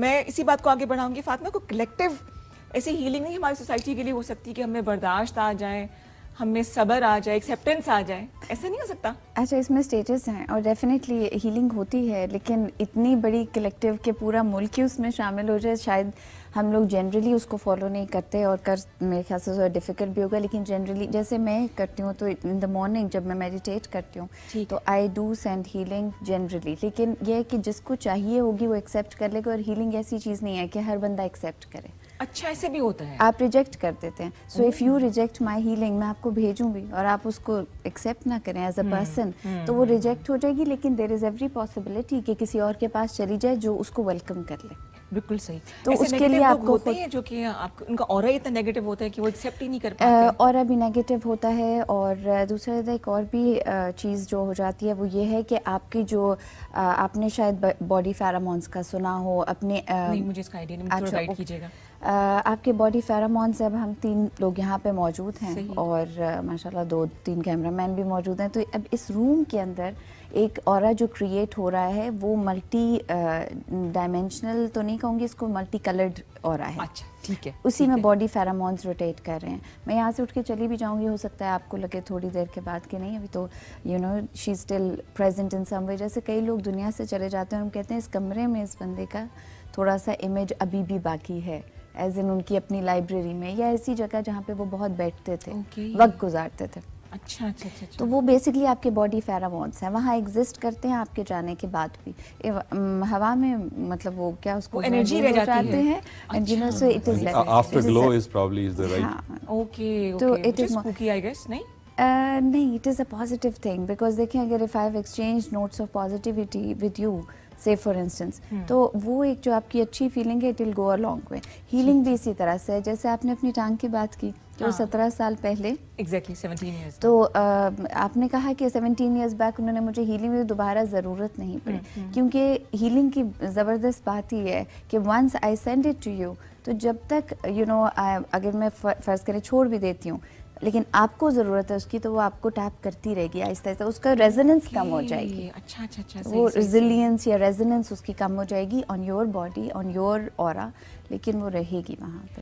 मैं इसी बात को आगे बढ़ाऊंगी फातिमा को कलेक्टिव ऐसी हीलिंग नहीं हमारी सोसाइटी के लिए हो सकती कि हमें बर्दाश्त आ जाए हमें सबर आ जाए एक्सेप्टेंस आ जाए ऐसा नहीं हो सकता अच्छा इसमें स्टेजेस हैं और डेफिनेटली हीलिंग होती है लेकिन इतनी बड़ी कलेक्टिव के पूरा मुल्क ही उसमें शामिल हो जाए शायद हम लोग जनरली उसको फॉलो नहीं करते और कर मेरे ख्याल से थोड़ा डिफ़िकल्ट भी होगा लेकिन जनरली जैसे मैं करती हूँ तो इन द मॉर्निंग जब मैं मेडिटेट करती हूँ तो I do send healing generally लेकिन यह है कि जिसको चाहिए होगी वो एक्सेप्ट कर लेगा और हीलिंग ऐसी चीज़ नहीं है कि हर बंदा एक्सेप्ट करे अच्छा ऐसे भी होता है आप रिजेक्ट कर देते हैं so if you reject my healing मैं आपको भेजूँ भी और आप उसको एक्सेप्ट ना करें एज अ पर्सन तो वो रिजेक्ट हम्म। हो जाएगी लेकिन देर इज़ एवरी पॉसिबिलिटी कि किसी और के पास चली जाए जो उसको वेलकम कर ले बिल्कुल सही तो उसके लिए आपको होते हैं जो कि आप उनका और इतना नेगेटिव होता है कि वो एक्सेप्ट ही नहीं कर पाते और अभी नेगेटिव होता है और दूसरा तो एक और भी चीज़ जो हो जाती है वो ये है कि आपकी जो आपने शायद बॉडी फेरामोन्स का सुना हो अपने नहीं मुझे इसका आइडिया नहीं थोड़ा गाइड अच्छा, कीजिएगा आपके बॉडी फेरामोन से अब हम तीन लोग यहाँ पे मौजूद हैं और माशाल्लाह दो तीन कैमरामैन भी मौजूद हैं तो अब इस रूम के अंदर एक और जो क्रिएट हो रहा है वो मल्टी डायमेंशनल तो नहीं कहूँगी इसको मल्टी कलर्ड और है अच्छा ठीक है उसी में बॉडी फेरामोन्स रोटेट कर रहे हैं मैं यहाँ से उठ के चली भी जाऊँगी हो सकता है आपको लगे थोड़ी देर के बाद कि नहीं अभी तो you know she still present in some way जैसे कई लोग दुनिया से चले जाते हैं हम कहते हैं इस कमरे में इस बंदे का थोड़ा सा इमेज अभी भी बाकी है एज इन उनकी अपनी लाइब्रेरी में या ऐसी जगह जहाँ पे वो बहुत बैठते थे okay. वक्त गुजारते थे अच्छा अच्छा अच्छा, अच्छा। तो वो बेसिकली आपके बॉडी फेरामोन्स हैं वहाँ एग्जिस्ट करते हैं आपके जाने के बाद भी um, हवा में मतलब वो क्या उसको एनर्जी रह जाती है, and you know so it is is after glow is probably is the right okay okay तो it is spooky I guess नहीं Uh, नहीं it is a positive thing because देखें अगर if I have exchange notes of positivity with you say for instance तो वो एक जो आपकी अच्छी फीलिंग है it will go a long way healing भी इसी तरह से है जैसे आपने अपनी टांग की बात की कि हाँ. सत्रह साल पहले एग्जैक्टली सेवनटीन ईयर्स तो आ, आपने कहा कि सेवनटीन ईयर्स बैक उन्होंने मुझे हीलिंग में दोबारा ज़रूरत नहीं पड़ी hmm, hmm. क्योंकि हीलिंग की ज़बरदस्त बात ही है कि once I send it to you तो जब तक यू you नो know, अगर मैं फ़र्ज़ करें छोड़ भी देती हूँ लेकिन आपको ज़रूरत है उसकी तो वो आपको टैप करती रहेगी आहिस्ता आहिस्ता उसका रेजोनेंस okay. कम हो जाएगी अच्छा अच्छा अच्छा तो वो रिजिलियंस या रेजोनेंस उसकी कम हो जाएगी on your body on your और लेकिन वो रहेगी वहाँ पर